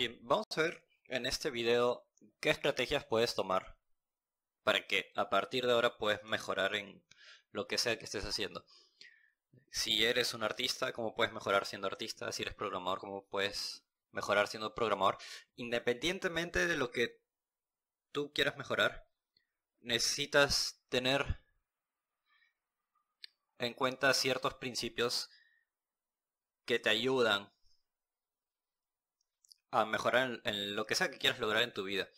Bien, vamos a ver en este video qué estrategias puedes tomar para que a partir de ahora puedas mejorar en lo que sea que estés haciendo. Si eres un artista, cómo puedes mejorar siendo artista. Si eres programador, cómo puedes mejorar siendo programador. Independientemente de lo que tú quieras mejorar, necesitas tener en cuenta ciertos principios que te ayudan a mejorar en, lo que sea que quieras lograr en tu vida.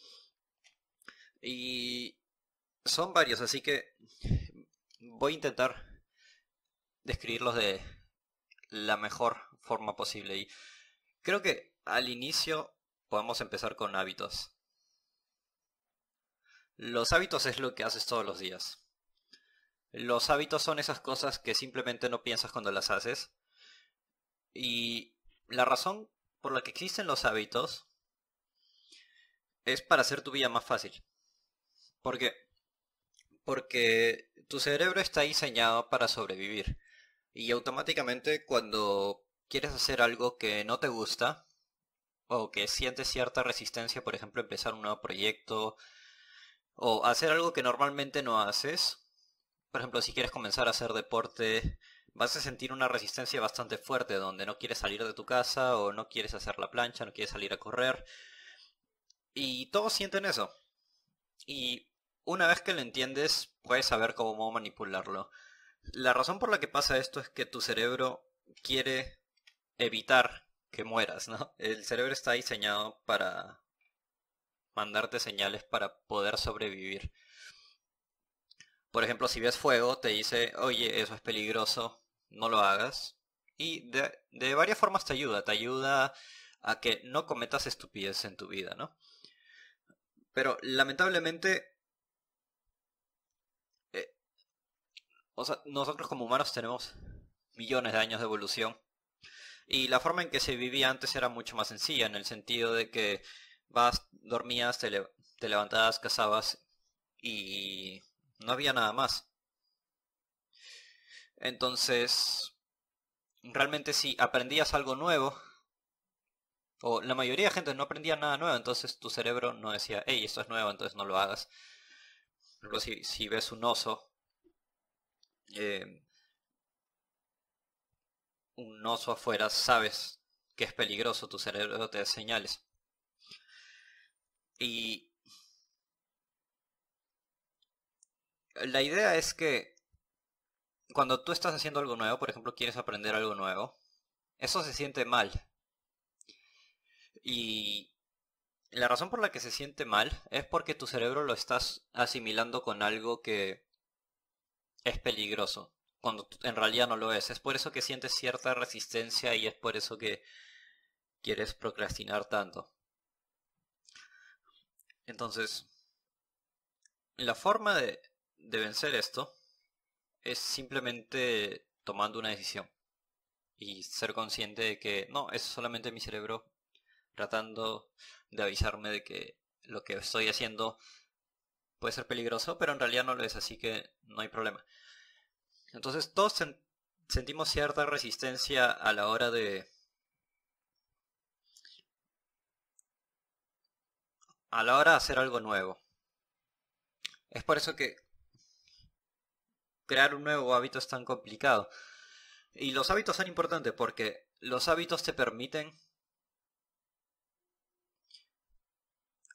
Y son varios, así que voy a intentar describirlos de la mejor forma posible. Y creo que al inicio podemos empezar con hábitos. Los hábitos es lo que haces todos los días. Los hábitos son esas cosas que simplemente no piensas cuando las haces. Y la razón por la que existen los hábitos es para hacer tu vida más fácil. Porque, porque tu cerebro está diseñado para sobrevivir. Y automáticamente cuando quieres hacer algo que no te gusta, o que sientes cierta resistencia, por ejemplo, empezar un nuevo proyecto, o hacer algo que normalmente no haces, por ejemplo, si quieres comenzar a hacer deporte vas a sentir una resistencia bastante fuerte donde no quieres salir de tu casa o no quieres hacer la plancha, no quieres salir a correr. Y todos sienten eso. Y una vez que lo entiendes, puedes saber cómo manipularlo. La razón por la que pasa esto es que tu cerebro quiere evitar que mueras, El cerebro está diseñado para mandarte señales para poder sobrevivir. Por ejemplo, si ves fuego, te dice, oye, eso es peligroso, no lo hagas. Y de, varias formas te ayuda. Te ayuda a que no cometas estupidez en tu vida, ¿no? Pero lamentablemente eh, nosotros como humanos tenemos millones de años de evolución. Y la forma en que se vivía antes era mucho más sencilla, en el sentido de que vas, dormías, te, te levantabas, cazabas y no había nada más. Entonces, realmente si aprendías algo nuevo, o la mayoría de gente no aprendía nada nuevo, entonces tu cerebro no decía, hey, esto es nuevo, entonces no lo hagas. Pero si, si ves un oso, eh, un oso afuera, sabes que es peligroso, tu cerebro te señales. Y la idea es que cuando tú estás haciendo algo nuevo, por ejemplo, quieres aprender algo nuevo, eso se siente mal. Y la razón por la que se siente mal es porque tu cerebro lo estás asimilando con algo que es peligroso, cuando en realidad no lo es. Es por eso que sientes cierta resistencia y es por eso que quieres procrastinar tanto. Entonces, la forma de, de vencer esto es simplemente tomando una decisión y ser consciente de que no, es solamente mi cerebro tratando de avisarme de que lo que estoy haciendo puede ser peligroso, pero en realidad no lo es, así que no hay problema. Entonces todos sentimos cierta resistencia a la hora de... a la hora de hacer algo nuevo. Es por eso que crear un nuevo hábito es tan complicado. Y los hábitos son importantes porque los hábitos te permiten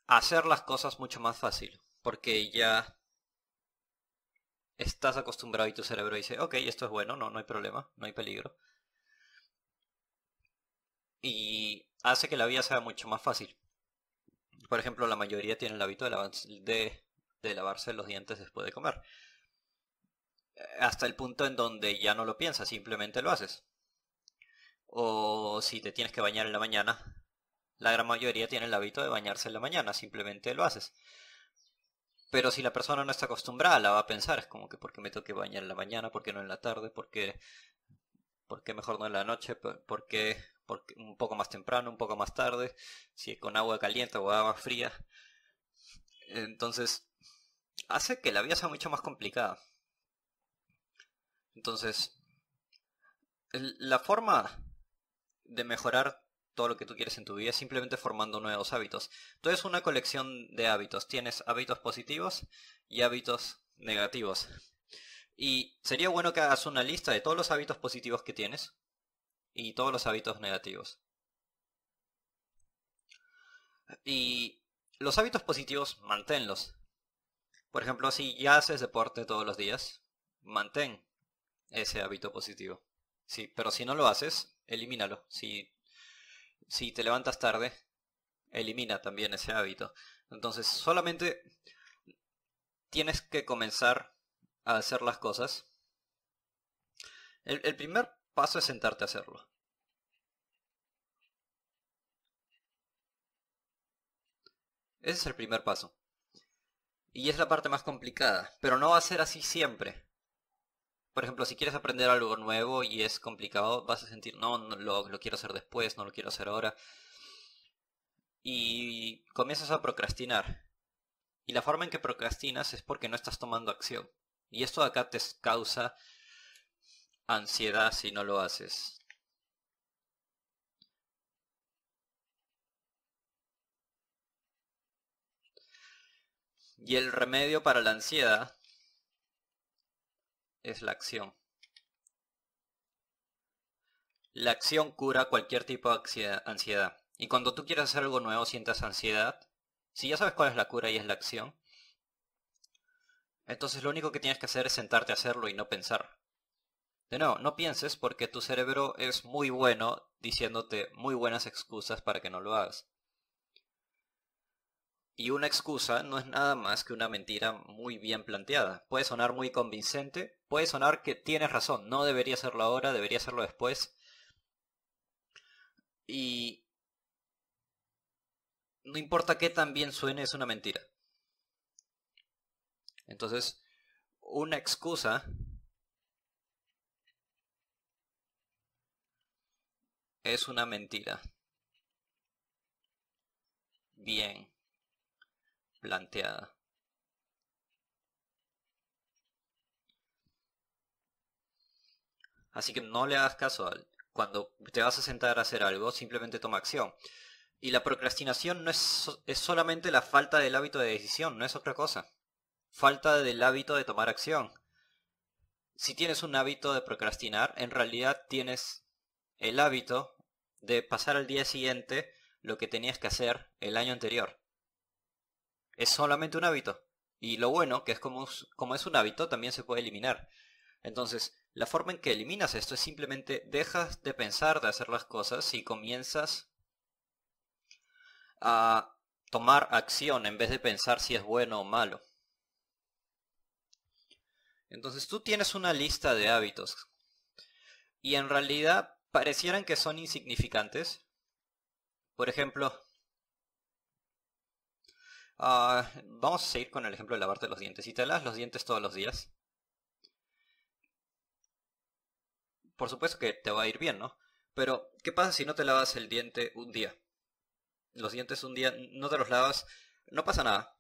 hacer las cosas mucho más fácil. Porque ya estás acostumbrado y tu cerebro dice, ok, esto es bueno, no, no hay problema, no hay peligro. Y hace que la vida sea mucho más fácil. Por ejemplo, la mayoría tiene el hábito de lavarse los dientes después de comer hasta el punto en donde ya no lo piensas, simplemente lo haces. O si te tienes que bañar en la mañana, la gran mayoría tiene el hábito de bañarse en la mañana, simplemente lo haces. Pero si la persona no está acostumbrada, la va a pensar, es como que ¿por qué me tengo que bañar en la mañana? ¿Por qué no en la tarde? ¿Por qué, mejor no en la noche? ¿Por qué, un poco más temprano, un poco más tarde? Si con agua caliente o agua fría. Entonces, hace que la vida sea mucho más complicada. Entonces, la forma de mejorar todo lo que tú quieres en tu vida es simplemente formando nuevos hábitos. Tú es una colección de hábitos. Tienes hábitos positivos y hábitos negativos. Y sería bueno que hagas una lista de todos los hábitos positivos que tienes y todos los hábitos negativos. Y los hábitos positivos, manténlos. Por ejemplo, si ya haces deporte todos los días, mantén ese hábito positivo. Sí, pero si no lo haces, elimínalo. Si, si te levantas tarde, elimina también ese hábito. Entonces, solamente tienes que comenzar a hacer las cosas. El, el primer paso es sentarte a hacerlo. Ese es el primer paso. Y es la parte más complicada, pero no va a ser así siempre por ejemplo, si quieres aprender algo nuevo y es complicado, vas a sentir, no, lo, quiero hacer después, no lo quiero hacer ahora. Y comienzas a procrastinar. Y la forma en que procrastinas es porque no estás tomando acción. Y esto acá te causa ansiedad si no lo haces. Y el remedio para la ansiedad es la acción. La acción cura cualquier tipo de ansiedad. Y cuando tú quieres hacer algo nuevo, sientas ansiedad. Si ya sabes cuál es la cura y es la acción, entonces lo único que tienes que hacer es sentarte a hacerlo y no pensar. De nuevo, no pienses porque tu cerebro es muy bueno diciéndote muy buenas excusas para que no lo hagas. Y una excusa no es nada más que una mentira muy bien planteada. Puede sonar muy convincente, puede sonar que tienes razón, no debería hacerlo ahora, debería hacerlo después. Y no importa qué tan bien suene, es una mentira. Entonces, una excusa es una mentira. Bien planteada. Así que no le hagas caso cuando te vas a sentar a hacer algo, simplemente toma acción. Y la procrastinación no es, solamente la falta del hábito de decisión, no es otra cosa. Falta del hábito de tomar acción. Si tienes un hábito de procrastinar, en realidad tienes el hábito de pasar al día siguiente lo que tenías que hacer el año anterior. Es solamente un hábito. Y lo bueno, que es como, como es un hábito, también se puede eliminar. Entonces, la forma en que eliminas esto es simplemente dejas de pensar, de hacer las cosas y comienzas a tomar acción en vez de pensar si es bueno o malo. Entonces tú tienes una lista de hábitos y en realidad parecieran que son insignificantes. Por ejemplo, Ah, vamos a seguir con el ejemplo de lavarte los dientes. Si te lavas los dientes todos los días, por supuesto que te va a ir bien, ¿no? Pero, ¿qué pasa si no te lavas el diente un día? Los dientes un día no te los lavas, no pasa nada.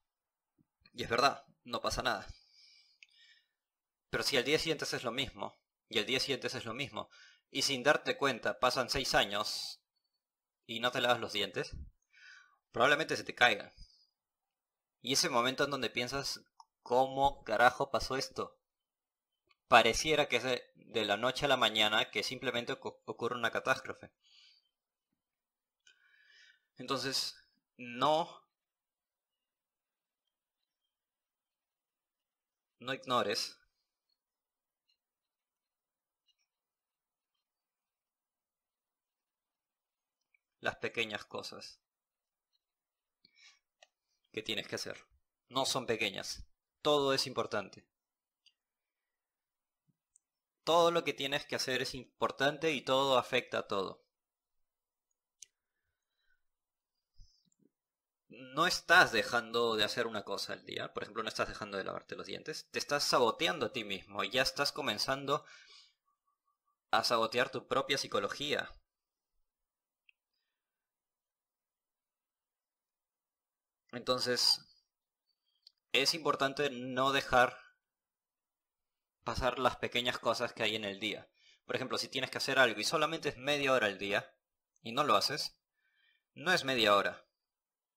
Y es verdad, no pasa nada. Pero si al día siguiente es lo mismo, y al día siguiente es lo mismo, y sin darte cuenta pasan seis años y no te lavas los dientes, probablemente se te caigan. Y ese momento en donde piensas, ¿cómo carajo pasó esto? Pareciera que es de, la noche a la mañana que simplemente ocurre una catástrofe. Entonces, no... No ignores las pequeñas cosas que tienes que hacer. No son pequeñas. Todo es importante. Todo lo que tienes que hacer es importante y todo afecta a todo. no estás dejando de hacer una cosa al día, por ejemplo, no estás dejando de lavarte los dientes, te estás saboteando a ti mismo, ya estás comenzando a sabotear tu propia psicología. Entonces, es importante no dejar pasar las pequeñas cosas que hay en el día. Por ejemplo, si tienes que hacer algo y solamente es media hora al día y no lo haces, no es media hora.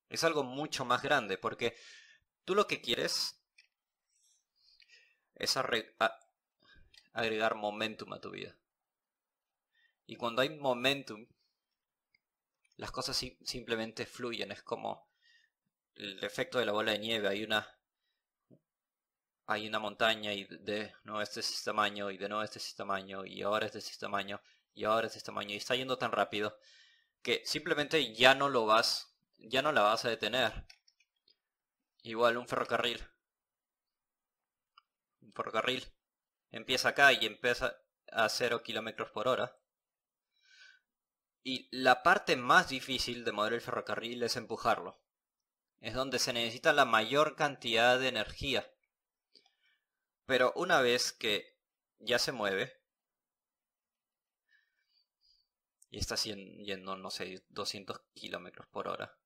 Es algo mucho más grande porque tú lo que quieres es agregar momentum a tu vida. Y cuando hay momentum, las cosas simplemente fluyen. Es como el efecto de la bola de nieve. Hay una, hay una montaña y de no, este es este tamaño, y de no, este es este tamaño, y ahora este es este tamaño, y ahora este es este tamaño. Y está yendo tan rápido que simplemente ya no lo vas, ya no la vas a detener. Igual un ferrocarril. Un ferrocarril. Empieza acá y empieza a 0 kilómetros por hora. Y la parte más difícil de mover el ferrocarril es empujarlo es donde se necesita la mayor cantidad de energía. Pero una vez que ya se mueve, y está yendo, no sé, 200 kilómetros por hora,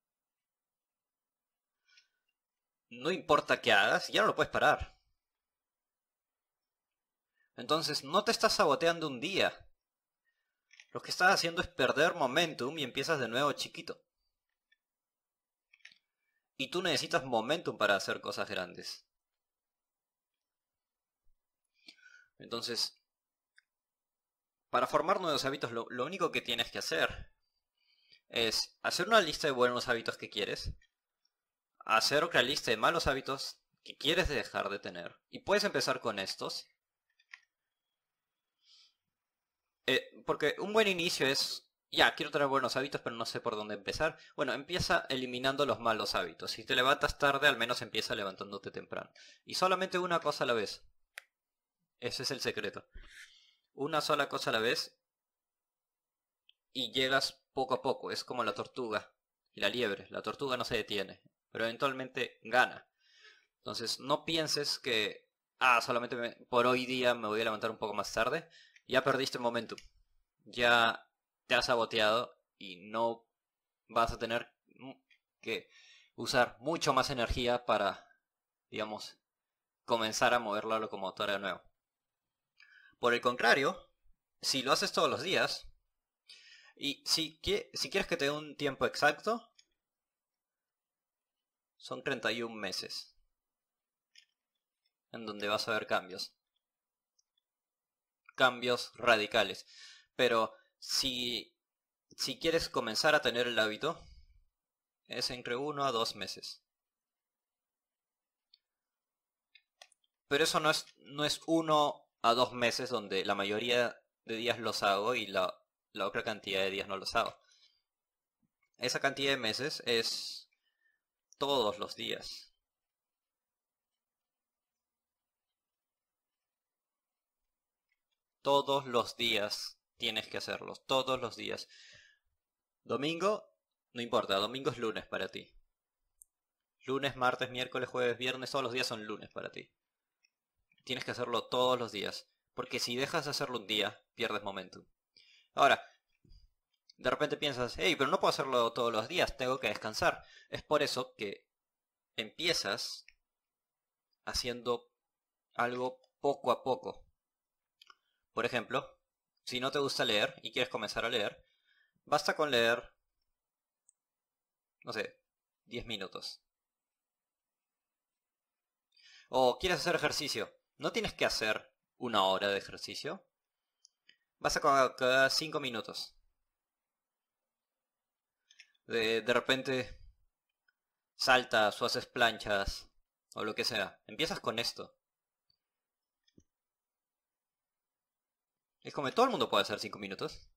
no importa qué hagas, ya no lo puedes parar. Entonces no te estás saboteando un día. Lo que estás haciendo es perder momentum y empiezas de nuevo chiquito. Y tú necesitas momentum para hacer cosas grandes. Entonces, para formar nuevos hábitos lo, único que tienes que hacer es hacer una lista de buenos hábitos que quieres, hacer otra lista de malos hábitos que quieres dejar de tener. Y puedes empezar con estos. Eh, porque un buen inicio es ya, quiero tener buenos hábitos, pero no sé por dónde empezar. Bueno, empieza eliminando los malos hábitos. Si te levantas tarde, al menos empieza levantándote temprano. Y solamente una cosa a la vez. Ese es el secreto. Una sola cosa a la vez. Y llegas poco a poco. Es como la tortuga y la liebre. La tortuga no se detiene, pero eventualmente gana. Entonces, no pienses que, ah, solamente por hoy día me voy a levantar un poco más tarde. Ya perdiste el momento. Ya te has saboteado y no vas a tener que usar mucho más energía para, digamos, comenzar a mover la locomotora de nuevo. Por el contrario, si lo haces todos los días, y si quieres que te dé un tiempo exacto, son 31 meses en donde vas a ver cambios. Cambios radicales. Pero si, quieres comenzar a tener el hábito, es entre 1 a 2 meses. Pero eso no es, no es uno a dos meses donde la mayoría de días los hago y la, la otra cantidad de días no los hago. Esa cantidad de meses es todos los días. Todos los días Tienes que hacerlo todos los días. Domingo, no importa, domingo es lunes para ti. Lunes, martes, miércoles, jueves, viernes, todos los días son lunes para ti. Tienes que hacerlo todos los días, porque si dejas de hacerlo un día, pierdes momento. Ahora, de repente piensas, hey, pero no puedo hacerlo todos los días, tengo que descansar. Es por eso que empiezas haciendo algo poco a poco. Por ejemplo, si no te gusta leer y quieres comenzar a leer, basta con leer, no sé, 10 minutos. O quieres hacer ejercicio. No tienes que hacer una hora de ejercicio. Basta con cada 5 minutos. De, de repente saltas o haces planchas o lo que sea. Empiezas con esto. Es como todo el mundo puede hacer 5 minutos.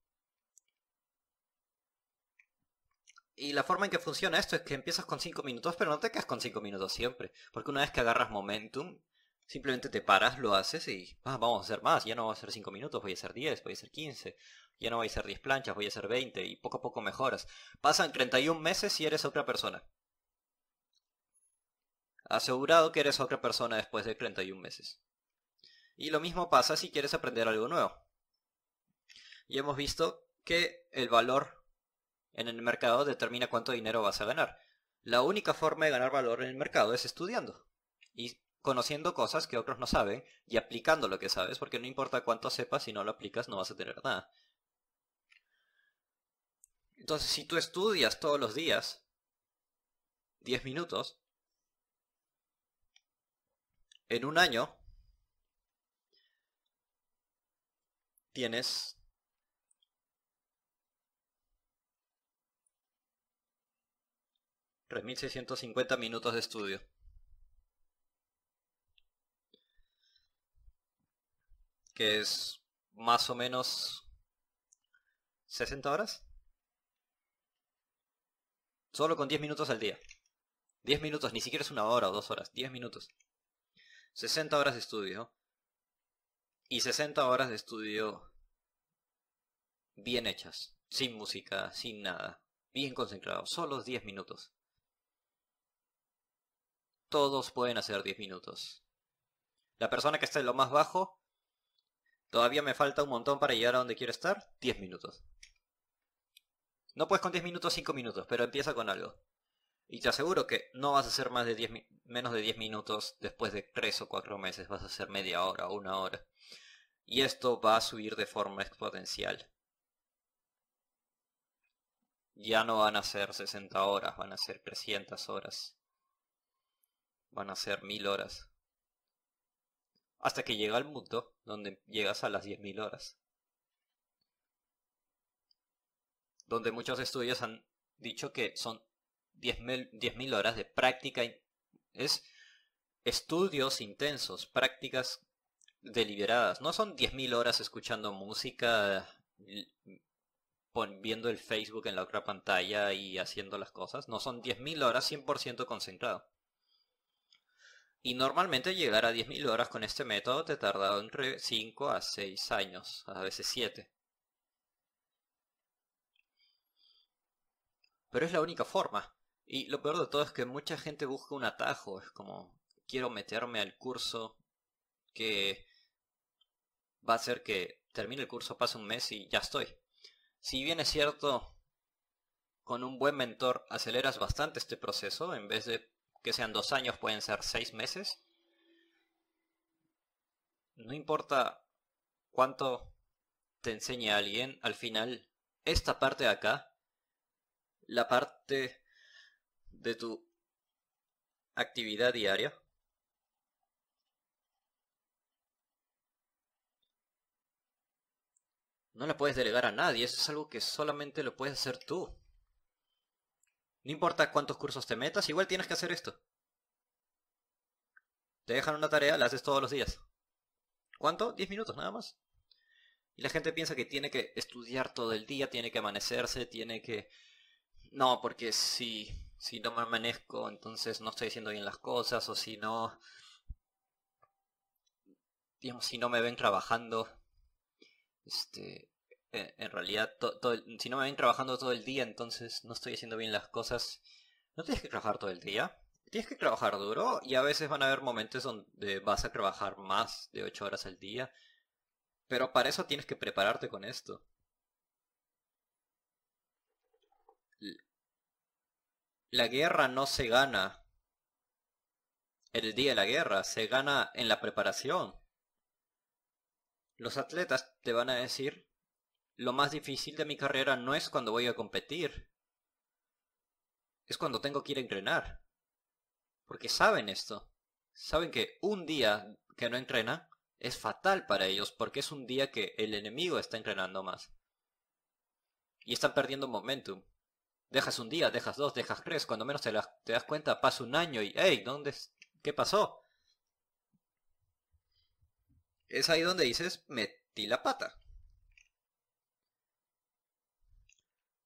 Y la forma en que funciona esto es que empiezas con 5 minutos, pero no te quedas con 5 minutos siempre. Porque una vez que agarras momentum, simplemente te paras, lo haces y ah, vamos a hacer más. Ya no voy a hacer 5 minutos, voy a hacer 10, voy a hacer 15. Ya no voy a hacer 10 planchas, voy a hacer 20. Y poco a poco mejoras. Pasan 31 meses y eres otra persona. Asegurado que eres otra persona después de 31 meses. Y lo mismo pasa si quieres aprender algo nuevo y hemos visto que el valor en el mercado determina cuánto dinero vas a ganar. La única forma de ganar valor en el mercado es estudiando y conociendo cosas que otros no saben y aplicando lo que sabes, porque no importa cuánto sepas, si no lo aplicas no vas a tener nada. Entonces, si tú estudias todos los días, 10 minutos, en un año tienes 3650 minutos de estudio. Que es más o menos 60 horas. Solo con 10 minutos al día. 10 minutos, ni siquiera es una hora o dos horas. 10 minutos. 60 horas de estudio. Y 60 horas de estudio bien hechas. Sin música, sin nada. Bien concentrado. Solo 10 minutos todos pueden hacer 10 minutos. La persona que está en lo más bajo, todavía me falta un montón para llegar a donde quiero estar, 10 minutos. No puedes con 10 minutos 5 minutos, pero empieza con algo. Y te aseguro que no vas a hacer más de menos de 10 minutos después de 3 o 4 meses, vas a hacer media hora o una hora. Y esto va a subir de forma exponencial. Ya no van a ser 60 horas, van a ser 300 horas van a ser mil horas. Hasta que llega al punto donde llegas a las 10.000 horas. Donde muchos estudios han dicho que son 10.000 mil horas de práctica. Es estudios intensos, prácticas deliberadas. No son 10.000 horas escuchando música, viendo el Facebook en la otra pantalla y haciendo las cosas. No son 10.000 horas 100% concentrado. Y normalmente llegar a 10.000 horas con este método te tarda entre 5 a 6 años, a veces 7. Pero es la única forma. Y lo peor de todo es que mucha gente busca un atajo, es como, quiero meterme al curso que va a hacer que termine el curso, pase un mes y ya estoy. Si bien es cierto, con un buen mentor aceleras bastante este proceso en vez de que sean dos años, pueden ser seis meses. No importa cuánto te enseñe alguien, al final, esta parte de acá, la parte de tu actividad diaria, no la puedes delegar a nadie, eso es algo que solamente lo puedes hacer tú. No importa cuántos cursos te metas, igual tienes que hacer esto. Te dejan una tarea, la haces todos los días. ¿Cuánto? 10 minutos nada más. Y la gente piensa que tiene que estudiar todo el día, tiene que amanecerse, tiene que... No, porque si, si no me amanezco, entonces no estoy haciendo bien las cosas, o si no... Digamos, si no me ven trabajando, este, eh, en realidad, si no me ven trabajando todo el día, entonces no estoy haciendo bien las cosas. No tienes que trabajar todo el día. Tienes que trabajar duro y a veces van a haber momentos donde vas a trabajar más de 8 horas al día. Pero para eso tienes que prepararte con esto. La guerra no se gana el día de la guerra, se gana en la preparación. Los atletas te van a decir lo más difícil de mi carrera no es cuando voy a competir. Es cuando tengo que ir a entrenar. Porque saben esto. Saben que un día que no entrenan es fatal para ellos porque es un día que el enemigo está entrenando más. Y están perdiendo momentum. Dejas un día, dejas dos, dejas tres, cuando menos te, te das cuenta pasa un año y ¡Ey! ¿dónde? ¿Qué pasó? Es ahí donde dices, metí la pata.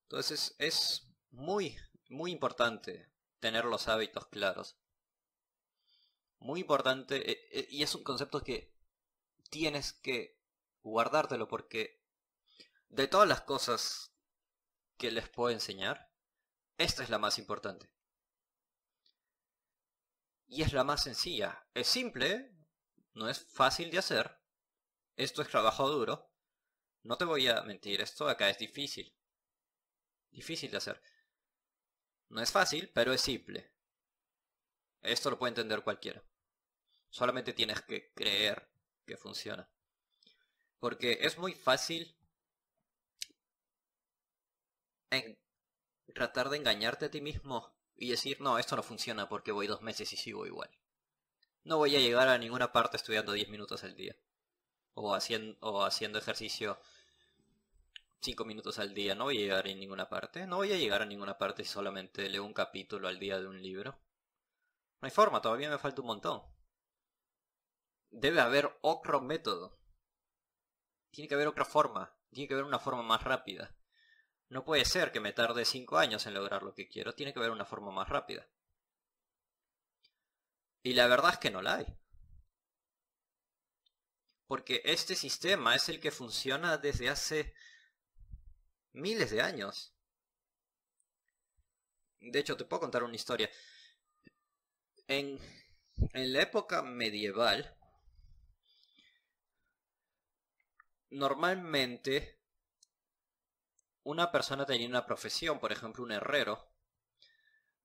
Entonces es muy, muy importante tener los hábitos claros. Muy importante, eh, eh, y es un concepto que tienes que guardártelo porque de todas las cosas que les puedo enseñar, esta es la más importante. Y es la más sencilla. Es simple, no es fácil de hacer. Esto es trabajo duro. No te voy a mentir, esto acá es difícil. Difícil de hacer. No es fácil, pero es simple. Esto lo puede entender cualquiera. Solamente tienes que creer que funciona. Porque es muy fácil en tratar de engañarte a ti mismo y decir, no, esto no funciona porque voy dos meses y sigo igual. No voy a llegar a ninguna parte estudiando 10 minutos al día. O haciendo, o haciendo ejercicio cinco minutos al día, no voy a llegar en ninguna parte. No voy a llegar a ninguna parte si solamente leo un capítulo al día de un libro. No hay forma, todavía me falta un montón. Debe haber otro método. Tiene que haber otra forma. Tiene que haber una forma más rápida. No puede ser que me tarde cinco años en lograr lo que quiero. Tiene que haber una forma más rápida. Y la verdad es que no la hay. Porque este sistema es el que funciona desde hace miles de años. De hecho, te puedo contar una historia. En, en la época medieval, normalmente una persona tenía una profesión, por ejemplo, un herrero,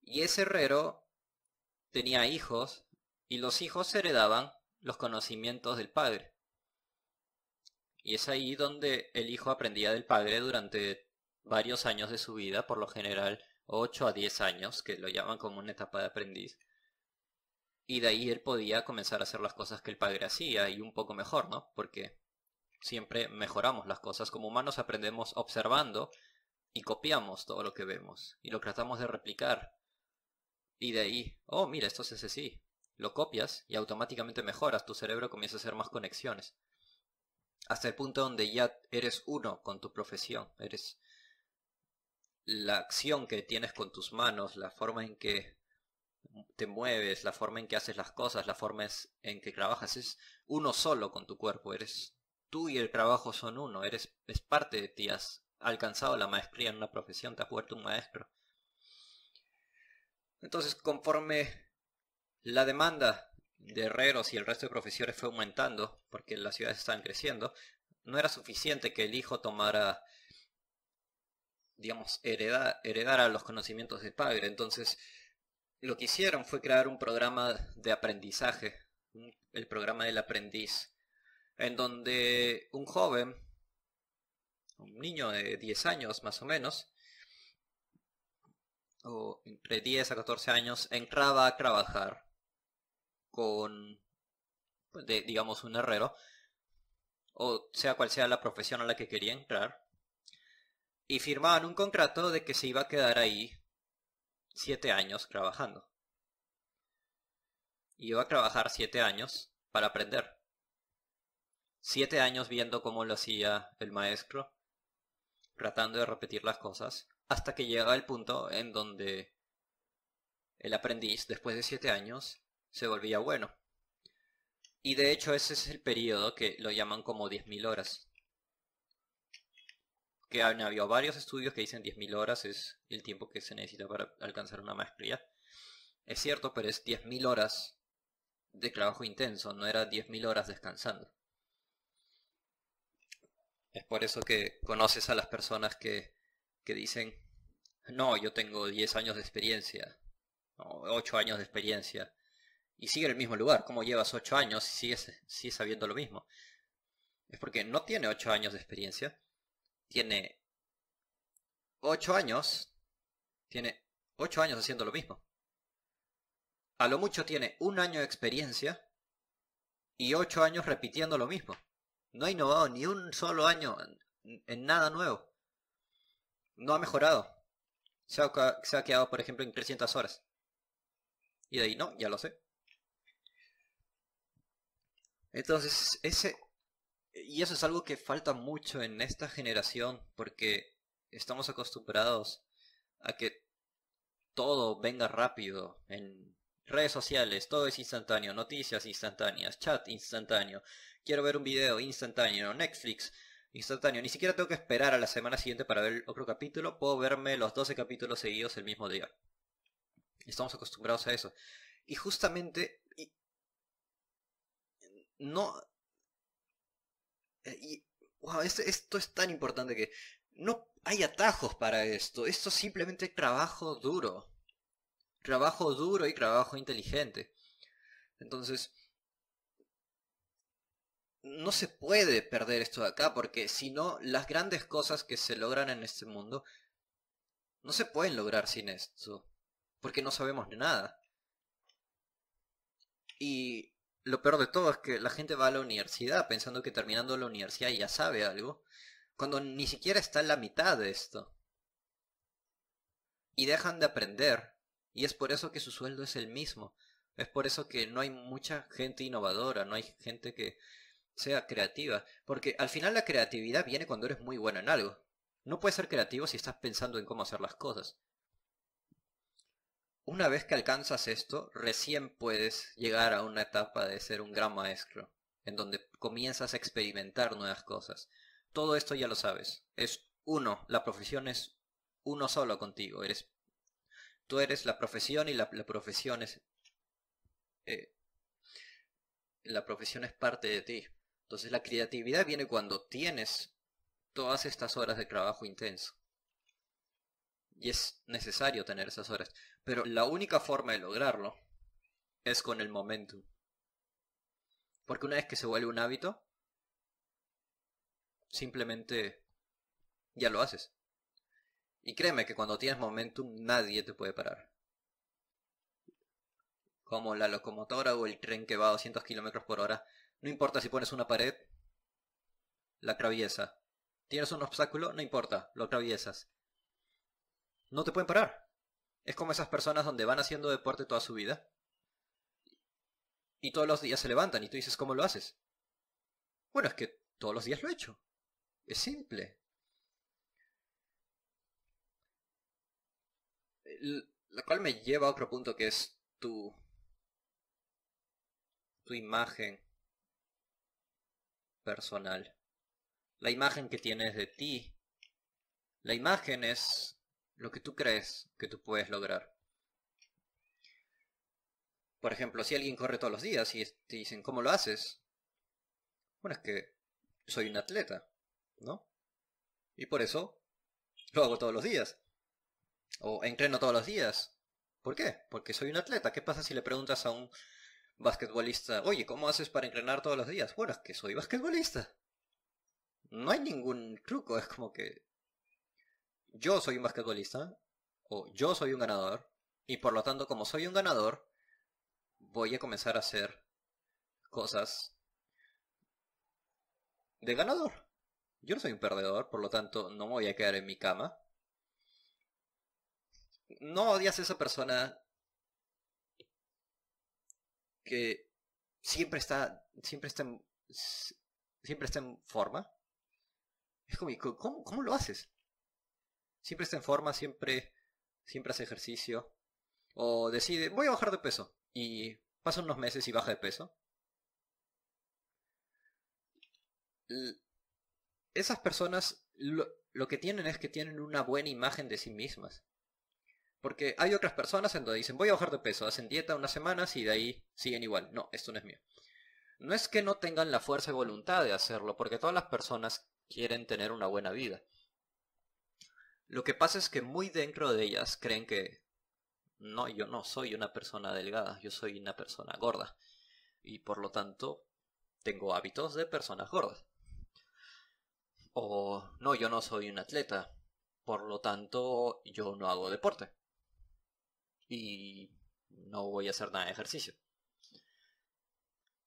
y ese herrero tenía hijos, y los hijos heredaban los conocimientos del padre. Y es ahí donde el hijo aprendía del padre durante varios años de su vida, por lo general 8 a 10 años, que lo llaman como una etapa de aprendiz. Y de ahí él podía comenzar a hacer las cosas que el padre hacía y un poco mejor, ¿no? Porque siempre mejoramos las cosas. Como humanos aprendemos observando y copiamos todo lo que vemos y lo tratamos de replicar. Y de ahí, oh, mira, esto es sí. Lo copias y automáticamente mejoras, tu cerebro comienza a hacer más conexiones hasta el punto donde ya eres uno con tu profesión, eres la acción que tienes con tus manos, la forma en que te mueves, la forma en que haces las cosas, la forma en que trabajas, es uno solo con tu cuerpo, eres tú y el trabajo son uno, eres es parte de ti, has alcanzado la maestría en una profesión, te has vuelto un maestro. Entonces, conforme la demanda de herreros y el resto de profesiones fue aumentando, porque las ciudades estaban creciendo, no era suficiente que el hijo tomara, digamos, heredara los conocimientos del padre. Entonces, lo que hicieron fue crear un programa de aprendizaje, el programa del aprendiz, en donde un joven, un niño de 10 años más o menos, o entre 10 a 14 años, entraba a trabajar con, pues, digamos, un herrero, o sea cual sea la profesión a la que quería entrar, y firmaban un contrato de que se iba a quedar ahí siete años trabajando. Iba a trabajar siete años para aprender. Siete años viendo cómo lo hacía el maestro, tratando de repetir las cosas, hasta que llega el punto en donde el aprendiz, después de siete años, se volvía bueno. Y de hecho ese es el periodo que lo llaman como 10.000 horas. Que han habido varios estudios que dicen 10.000 horas es el tiempo que se necesita para alcanzar una maestría. Es cierto, pero es 10.000 horas de trabajo intenso, no era 10.000 horas descansando. Es por eso que conoces a las personas que, que dicen, no, yo tengo 10 años de experiencia, o 8 años de experiencia, y sigue en el mismo lugar. ¿Cómo llevas 8 años y sigues, sigues sabiendo lo mismo? Es porque no tiene 8 años de experiencia. Tiene 8 años. Tiene 8 años haciendo lo mismo. A lo mucho tiene un año de experiencia y 8 años repitiendo lo mismo. No ha innovado ni un solo año en, nada nuevo. No ha mejorado. se ha quedado, por ejemplo, en 300 horas. Y de ahí no, ya lo sé. Entonces, ese... Y eso es algo que falta mucho en esta generación, porque estamos acostumbrados a que todo venga rápido en redes sociales, todo es instantáneo, noticias instantáneas, chat instantáneo, quiero ver un video instantáneo, Netflix instantáneo, ni siquiera tengo que esperar a la semana siguiente para ver otro capítulo, puedo verme los 12 capítulos seguidos el mismo día. Estamos acostumbrados a eso. Y justamente, no... Eh, y, esto, es tan importante que no hay atajos para esto. Esto simplemente trabajo duro. Trabajo duro y trabajo inteligente. Entonces, no se puede perder esto de acá porque si no, las grandes cosas que se logran en este mundo no se pueden lograr sin esto. Porque no sabemos nada. Y lo peor de todo es que la gente va a la universidad pensando que terminando la universidad ya sabe algo, cuando ni siquiera está en la mitad de esto. Y dejan de aprender, y es por eso que su sueldo es el mismo. Es por eso que no hay mucha gente innovadora, no hay gente que sea creativa. Porque al final la creatividad viene cuando eres muy bueno en algo. No puedes ser creativo si estás pensando en cómo hacer las cosas. Una vez que alcanzas esto, recién puedes llegar a una etapa de ser un gran maestro, en donde comienzas a experimentar nuevas cosas. Todo esto ya lo sabes. Es uno, la profesión es uno solo contigo. Eres, tú eres la profesión y la, profesión es... Eh, la profesión es parte de ti. Entonces la creatividad viene cuando tienes todas estas horas de trabajo intenso y es necesario tener esas horas. Pero la única forma de lograrlo es con el momentum. Porque una vez que se vuelve un hábito, simplemente ya lo haces. Y créeme que cuando tienes momentum nadie te puede parar. Como la locomotora o el tren que va a 200 km por hora. No importa si pones una pared, la traviesa. Tienes un obstáculo, no importa, lo atraviesas no te pueden parar. Es como esas personas donde van haciendo deporte toda su vida y todos los días se levantan y tú dices, ¿cómo lo haces? Bueno, es que todos los días lo he hecho. Es simple. La cual me lleva a otro punto que es tu, tu imagen personal. La imagen que tienes de ti. La imagen es lo que tú crees que tú puedes lograr. Por ejemplo, si alguien corre todos los días y te dicen, ¿cómo lo haces? Bueno, es que soy un atleta, ¿no? Y por eso lo hago todos los días. O entreno todos los días. ¿Por qué? Porque soy un atleta. ¿Qué pasa si le preguntas a un basquetbolista, oye, ¿cómo haces para entrenar todos los días? Bueno, es que soy basquetbolista. No hay ningún truco, es como que yo soy un basquetbolista o yo soy un ganador y por lo tanto como soy un ganador voy a comenzar a hacer cosas de ganador. Yo no soy un perdedor, por lo tanto no me voy a quedar en mi cama. No odias a esa persona que siempre está siempre está en, siempre está en forma. Es como, cómo lo haces? siempre está en forma, siempre, siempre hace ejercicio. O decide, voy a bajar de peso. Y pasa unos meses y baja de peso. esas personas lo, lo, que tienen es que tienen una buena imagen de sí mismas. Porque hay otras personas en donde dicen, voy a bajar de peso, hacen dieta unas semanas y de ahí siguen igual. No, esto no es mío. No es que no tengan la fuerza y voluntad de hacerlo, porque todas las personas quieren tener una buena vida. Lo que pasa es que muy dentro de ellas creen que no, yo no soy una persona delgada, yo soy una persona gorda. Y por lo tanto, tengo hábitos de personas gordas. O no, yo no soy un atleta, por lo tanto, yo no hago deporte. Y no voy a hacer nada de ejercicio.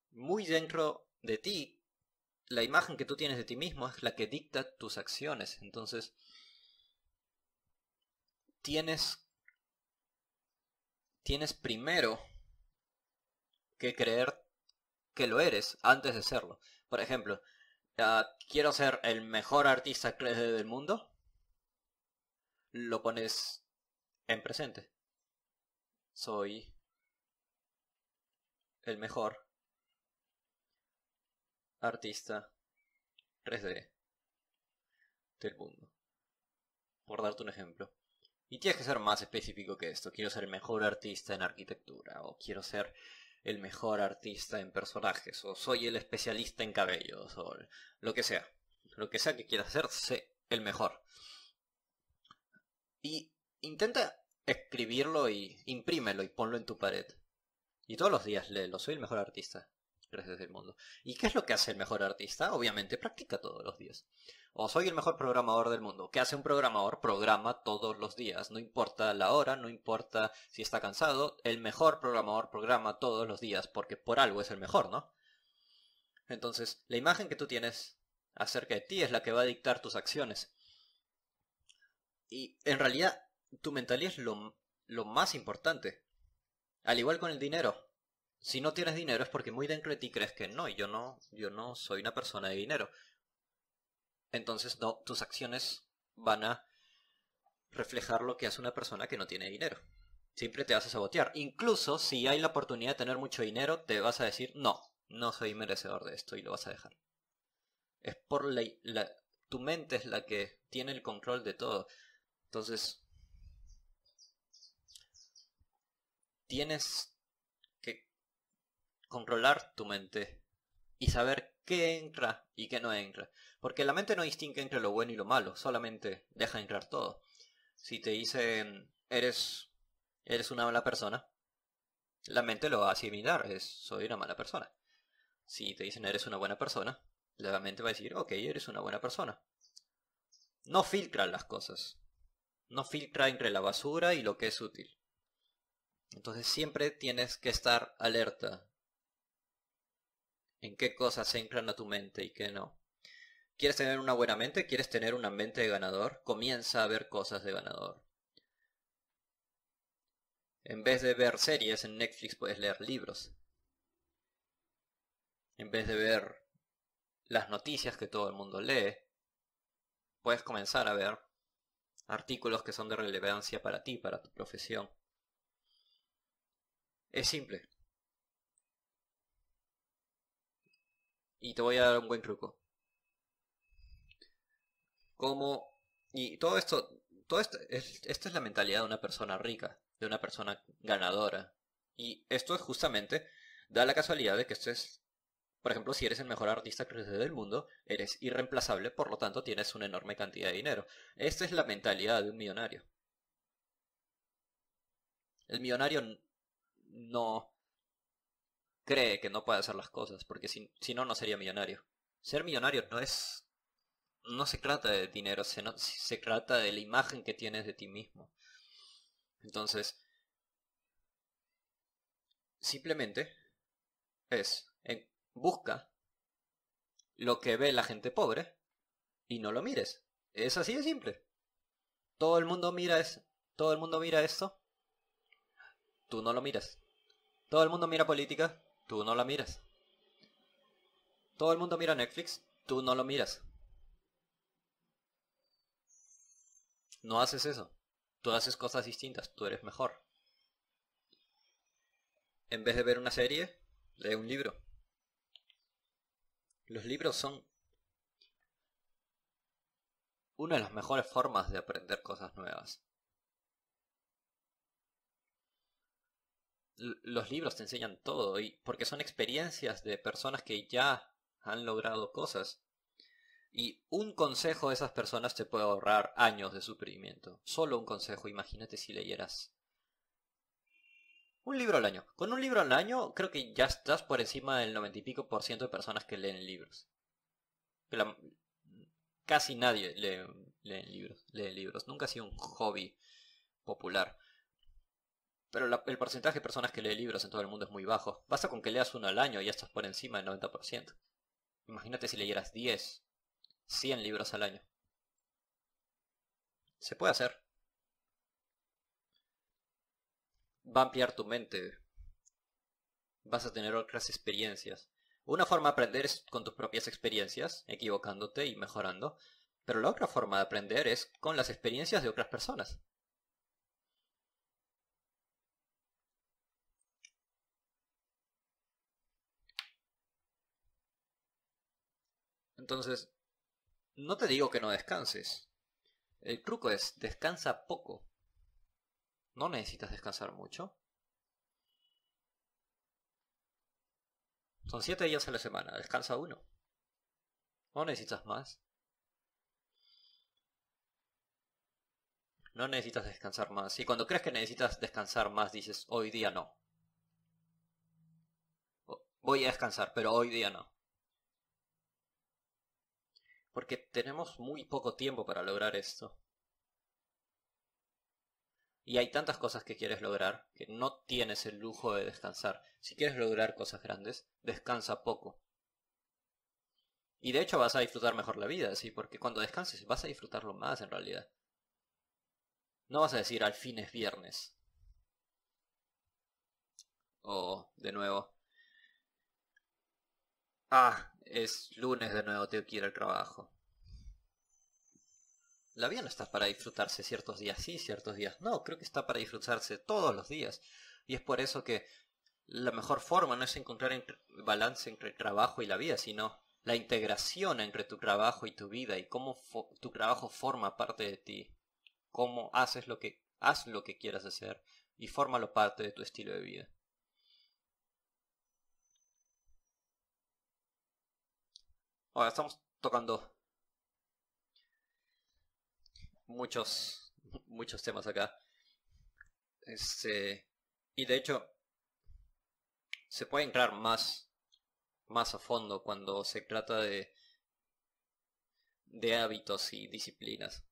Muy dentro de ti, la imagen que tú tienes de ti mismo es la que dicta tus acciones. Entonces, tienes, tienes primero que creer que lo eres antes de serlo. Por ejemplo, ah, quiero ser el mejor artista del mundo. Lo pones en presente. Soy el mejor artista 3D del mundo. Por darte un ejemplo. Y tienes que ser más específico que esto. Quiero ser el mejor artista en arquitectura. O quiero ser el mejor artista en personajes. O soy el especialista en cabellos. O lo que sea. Lo que sea que quieras hacer, sé el mejor. Y intenta escribirlo y imprímelo y ponlo en tu pared. Y todos los días léelo. Soy el mejor artista. Gracias del mundo. ¿Y qué es lo que hace el mejor artista? Obviamente practica todos los días o soy el mejor programador del mundo. ¿Qué hace un programador? Programa todos los días, no importa la hora, no importa si está cansado, el mejor programador programa todos los días porque por algo es el mejor, ¿no? Entonces, la imagen que tú tienes acerca de ti es la que va a dictar tus acciones. Y en realidad, tu mentalidad es lo, más importante. Al igual con el dinero. Si no tienes dinero es porque muy dentro de ti crees que no, yo no, yo no soy una persona de dinero entonces no, tus acciones van a reflejar lo que hace una persona que no tiene dinero. Siempre te vas a sabotear. Incluso si hay la oportunidad de tener mucho dinero, te vas a decir, no, no soy merecedor de esto y lo vas a dejar. Es por ley tu mente es la que tiene el control de todo. Entonces, tienes que controlar tu mente y saber qué entra y qué no entra. Porque la mente no distingue entre lo bueno y lo malo, solamente deja entrar todo. Si te dicen, eres, eres una mala persona, la mente lo va a asimilar, es, soy una mala persona. Si te dicen, eres una buena persona, la mente va a decir, ok, eres una buena persona. No filtra las cosas. No filtra entre la basura y lo que es útil. Entonces siempre tienes que estar alerta en qué cosas se a tu mente y qué no. ¿Quieres tener una buena mente? ¿Quieres tener una mente de ganador? Comienza a ver cosas de ganador. En vez de ver series en Netflix puedes leer libros. En vez de ver las noticias que todo el mundo lee, puedes comenzar a ver artículos que son de relevancia para ti, para tu profesión. Es simple. y te voy a dar un buen truco. Como, y todo esto, todo esto, es, esta es la mentalidad de una persona rica, de una persona ganadora. Y esto es justamente, da la casualidad de que esto es, por ejemplo, si eres el mejor artista creyente del mundo, eres irreemplazable, por lo tanto tienes una enorme cantidad de dinero. Esta es la mentalidad de un millonario. El millonario no, cree que no puede hacer las cosas, porque si, no, no sería millonario. Ser millonario no es... No se trata de dinero, se, se trata de la imagen que tienes de ti mismo. Entonces, simplemente es, en, busca lo que ve la gente pobre y no lo mires. Es así de simple. Todo el mundo mira eso. Todo el mundo mira esto. Tú no lo miras. Todo el mundo mira política tú no la miras. Todo el mundo mira Netflix, tú no lo miras. No haces eso. Tú haces cosas distintas, tú eres mejor. En vez de ver una serie, lee un libro. Los libros son una de las mejores formas de aprender cosas nuevas. los libros te enseñan todo y porque son experiencias de personas que ya han logrado cosas. Y un consejo de esas personas te puede ahorrar años de sufrimiento. Solo un consejo, imagínate si leyeras. Un libro al año. Con un libro al año creo que ya estás por encima del noventa y pico por ciento de personas que leen libros. casi nadie lee, libros, lee libros. Nunca ha sido un hobby popular pero el porcentaje de personas que lee libros en todo el mundo es muy bajo. Basta con que leas uno al año y ya estás por encima del 90%. Imagínate si leyeras 10, 100 libros al año. Se puede hacer. Va a ampliar tu mente. Vas a tener otras experiencias. Una forma de aprender es con tus propias experiencias, equivocándote y mejorando. Pero la otra forma de aprender es con las experiencias de otras personas. Entonces, no te digo que no descanses. El truco es, descansa poco. No necesitas descansar mucho. Son siete días a la semana, descansa uno. No necesitas más. No necesitas descansar más. Y cuando crees que necesitas descansar más, dices, hoy día no. Voy a descansar, pero hoy día no porque tenemos muy poco tiempo para lograr esto. Y hay tantas cosas que quieres lograr que no tienes el lujo de descansar. Si quieres lograr cosas grandes, descansa poco. Y de hecho vas a disfrutar mejor la vida, sí, porque cuando descanses vas a disfrutarlo más en realidad. No vas a decir al fin es viernes. O de nuevo. Ah, es lunes de nuevo, tengo que ir al trabajo. La vida no está para disfrutarse ciertos días sí, ciertos días no. Creo que está para disfrutarse todos los días. Y es por eso que la mejor forma no es encontrar el balance entre trabajo y la vida, sino la integración entre tu trabajo y tu vida y cómo tu trabajo forma parte de ti. Cómo haces lo que, haz lo que quieras hacer y fórmalo parte de tu estilo de vida. estamos tocando muchos, muchos temas acá. Este, y de hecho, se puede entrar más, más a fondo cuando se trata de, de hábitos y disciplinas.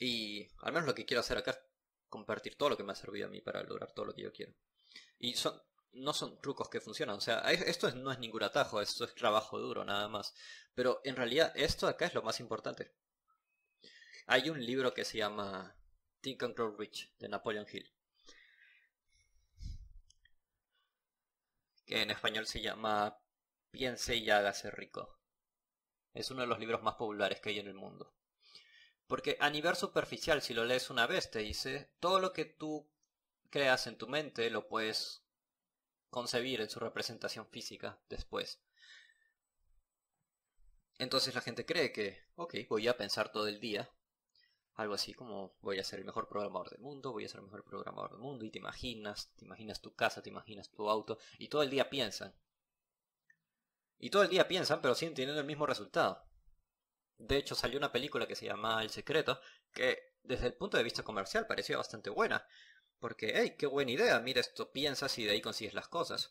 Y al menos lo que quiero hacer acá es compartir todo lo que me ha servido a mí para lograr todo lo que yo quiero. Y son, no son trucos que funcionan. O sea, esto no es ningún atajo, esto es trabajo duro nada más. Pero en realidad esto acá es lo más importante. Hay un libro que se llama Think and Grow Rich de Napoleon Hill. Que en español se llama Piense y hágase rico. Es uno de los libros más populares que hay en el mundo. Porque a nivel superficial, si lo lees una vez, te dice, todo lo que tú creas en tu mente lo puedes concebir en su representación física después. Entonces la gente cree que, ok, voy a pensar todo el día. Algo así como voy a ser el mejor programador del mundo, voy a ser el mejor programador del mundo, y te imaginas, te imaginas tu casa, te imaginas tu auto, y todo el día piensan. Y todo el día piensan, pero sin teniendo el mismo resultado. De hecho, salió una película que se llama El Secreto, que desde el punto de vista comercial parecía bastante buena, porque, hey, qué buena idea, mira esto, piensas y de ahí consigues las cosas.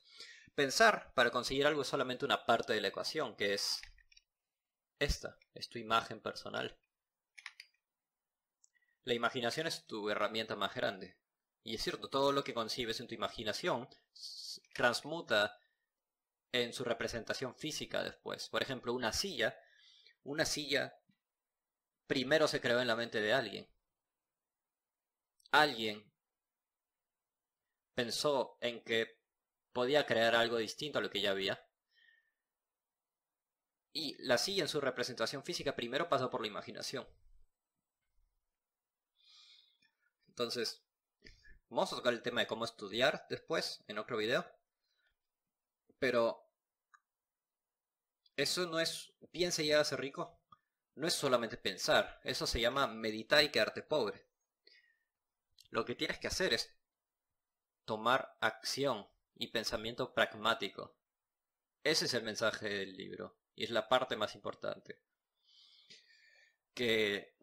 Pensar para conseguir algo es solamente una parte de la ecuación, que es esta, es tu imagen personal. La imaginación es tu herramienta más grande. Y es cierto, todo lo que concibes en tu imaginación transmuta en su representación física después. Por ejemplo, una silla. Una silla primero se creó en la mente de alguien. Alguien pensó en que podía crear algo distinto a lo que ya había. Y la silla en su representación física primero pasó por la imaginación. Entonces, vamos a tocar el tema de cómo estudiar después, en otro video. Pero eso no es, piensa y hágase ser rico. No es solamente pensar, eso se llama meditar y quedarte pobre. Lo que tienes que hacer es tomar acción y pensamiento pragmático. Ese es el mensaje del libro y es la parte más importante. Que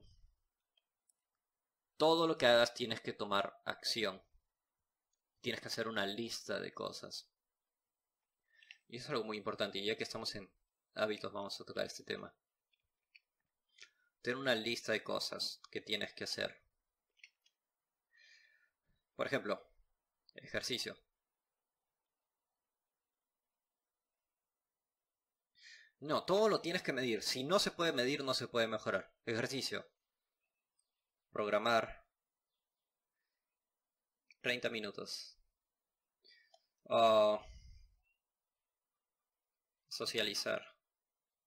todo lo que hagas tienes que tomar acción. Tienes que hacer una lista de cosas. Y eso es algo muy importante. Y ya que estamos en hábitos, vamos a tocar este tema. Tener una lista de cosas que tienes que hacer. Por ejemplo, Ejercicio. No, todo lo tienes que medir. Si no se puede medir, no se puede mejorar. Ejercicio. Programar. 30 minutos. Oh. socializar.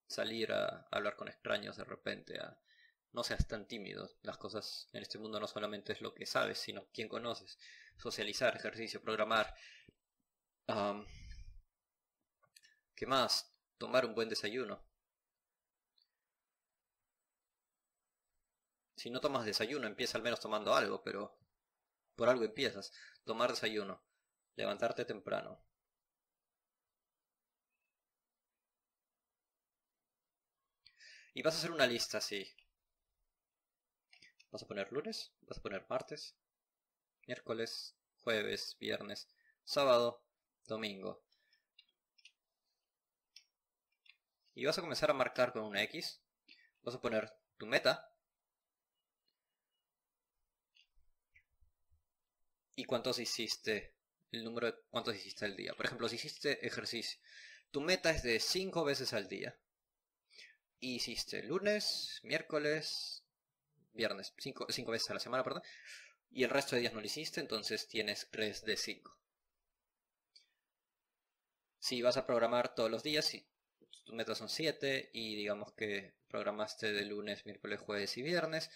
Salir a hablar con extraños de repente. no seas tan tímido. Las cosas en este mundo no solamente es lo que sabes, sino quién conoces socializar, ejercicio, programar. ¿Qué más? Tomar un buen desayuno. Si no tomas desayuno, empieza al menos tomando algo, pero por algo empiezas. Tomar desayuno. Levantarte temprano. Y vas a hacer una lista así. Vas a poner lunes, vas a poner martes, miércoles, jueves, viernes, sábado, domingo. Y vas a comenzar a marcar con una X. Vas a poner tu meta. Y cuántos hiciste, el número de cuántos hiciste al día. Por ejemplo, si hiciste ejercicio, tu meta es de 5 veces al día. hiciste lunes, miércoles, viernes, 5 veces a la semana, perdón y el resto de días no lo hiciste, entonces tienes 3 de 5. Si vas a programar todos los días, si tus metas son 7 y digamos que programaste de lunes, miércoles, jueves y viernes,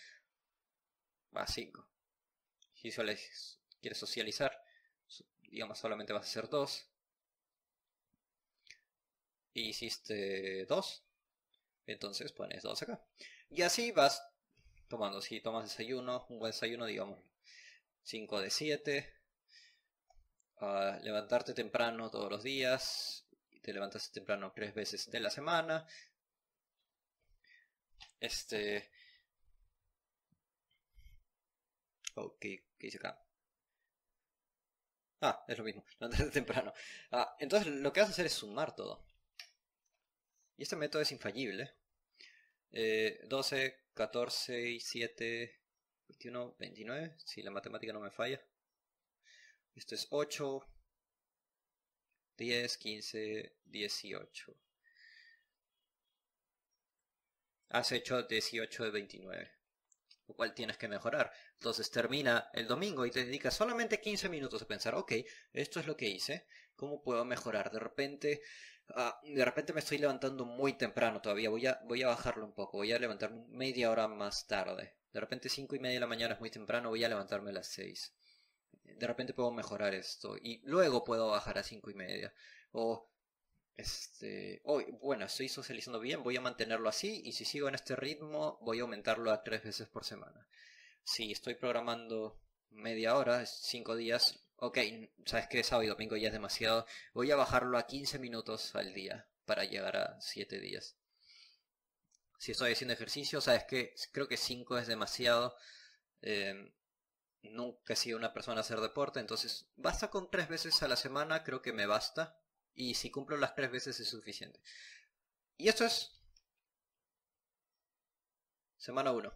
vas a 5. Si quieres socializar, digamos solamente vas a hacer 2. Y hiciste 2, entonces pones 2 acá. Y así vas tomando. Si tomas desayuno, un buen desayuno, digamos 5 de 7. levantarte temprano todos los días. Te levantas temprano tres veces de la semana. Este. Ok, ¿qué dice acá? Ah, es lo mismo, levantarte temprano. Ah, entonces lo que vas a hacer es sumar todo. Y este método es infallible, 12, eh, 14 y 7, 21, 29, si la matemática no me falla. Esto es 8, 10, 15, 18. Has hecho 18 de 29, lo cual tienes que mejorar. Entonces termina el domingo y te dedicas solamente 15 minutos a pensar, ok, esto es lo que hice, ¿cómo puedo mejorar? De repente, ah, de repente me estoy levantando muy temprano todavía, voy a, voy a bajarlo un poco, voy a levantarme media hora más tarde de repente 5 y media de la mañana es muy temprano, voy a levantarme a las 6. De repente puedo mejorar esto y luego puedo bajar a 5 y media. O, este, bueno, estoy socializando bien, voy a mantenerlo así y si sigo en este ritmo voy a aumentarlo a 3 veces por semana. Si estoy programando media hora, 5 días, ok, sabes que sábado y domingo ya es demasiado, voy a bajarlo a 15 minutos al día para llegar a 7 días si estoy haciendo ejercicio, sabes que creo que 5 es demasiado. Eh, nunca he sido una persona a hacer deporte, entonces basta con 3 veces a la semana, creo que me basta. Y si cumplo las 3 veces es suficiente. Y esto es semana 1.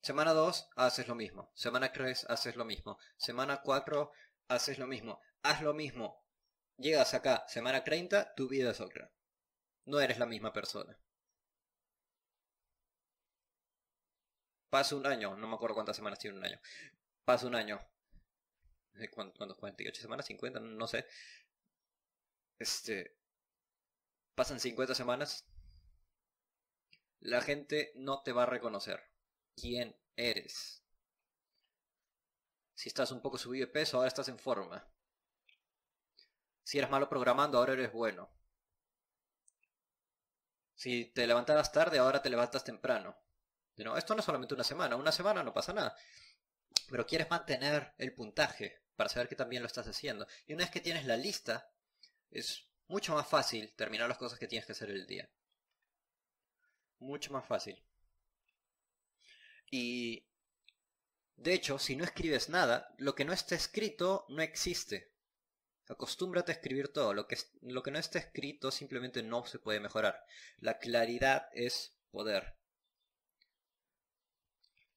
Semana 2 haces lo mismo. Semana 3 haces lo mismo. Semana 4 haces lo mismo. Haz lo mismo. Llegas acá, semana 30, tu vida es otra no eres la misma persona. Pasa un año, no me acuerdo cuántas semanas tiene un año. Pasa un año. Eh, ¿Cuántos? ¿48 semanas? ¿50? No sé. Este. Pasan 50 semanas. La gente no te va a reconocer quién eres. Si estás un poco subido de peso, ahora estás en forma. Si eras malo programando, ahora eres bueno. Si te levantabas tarde, ahora te levantas temprano. No, esto no es solamente una semana, una semana no pasa nada. Pero quieres mantener el puntaje para saber que también lo estás haciendo. Y una vez que tienes la lista, es mucho más fácil terminar las cosas que tienes que hacer el día. Mucho más fácil. Y de hecho, si no escribes nada, lo que no está escrito no existe. Acostúmbrate a escribir todo. Lo que, lo que no está escrito simplemente no se puede mejorar. La claridad es poder.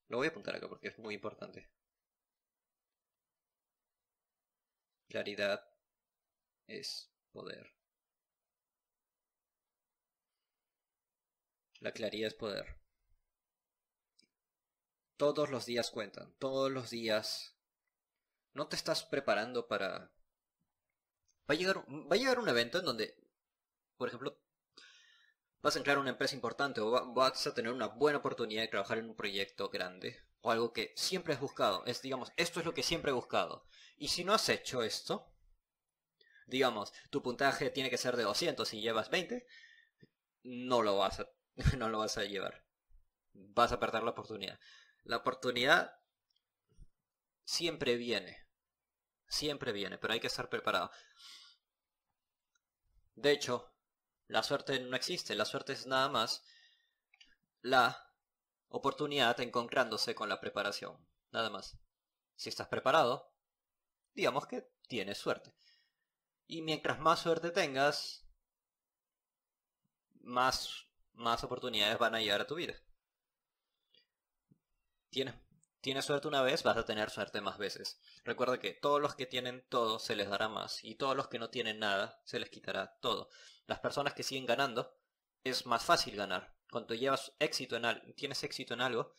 Lo voy a apuntar acá porque es muy importante. Claridad es poder. La claridad es poder. Todos los días cuentan, todos los días. No te estás preparando para Va a llegar, va a llegar un evento en donde, por ejemplo, vas a entrar a una empresa importante o vas a tener una buena oportunidad de trabajar en un proyecto grande o algo que siempre has buscado. Es, digamos, esto es lo que siempre he buscado. Y si no has hecho esto, digamos, tu puntaje tiene que ser de 200 y llevas 20, no lo vas a, no lo vas a llevar. Vas a perder la oportunidad. La oportunidad siempre viene. Siempre viene, pero hay que estar preparado. De hecho, la suerte no existe, la suerte es nada más la oportunidad encontrándose con la preparación, nada más. Si estás preparado, digamos que tienes suerte. Y mientras más suerte tengas, más, más oportunidades van a llegar a tu vida. Tienes tienes suerte una vez, vas a tener suerte más veces. Recuerda que todos los que tienen todo se les dará más y todos los que no tienen nada se les quitará todo. Las personas que siguen ganando es más fácil ganar. Cuando llevas éxito en algo, tienes éxito en algo,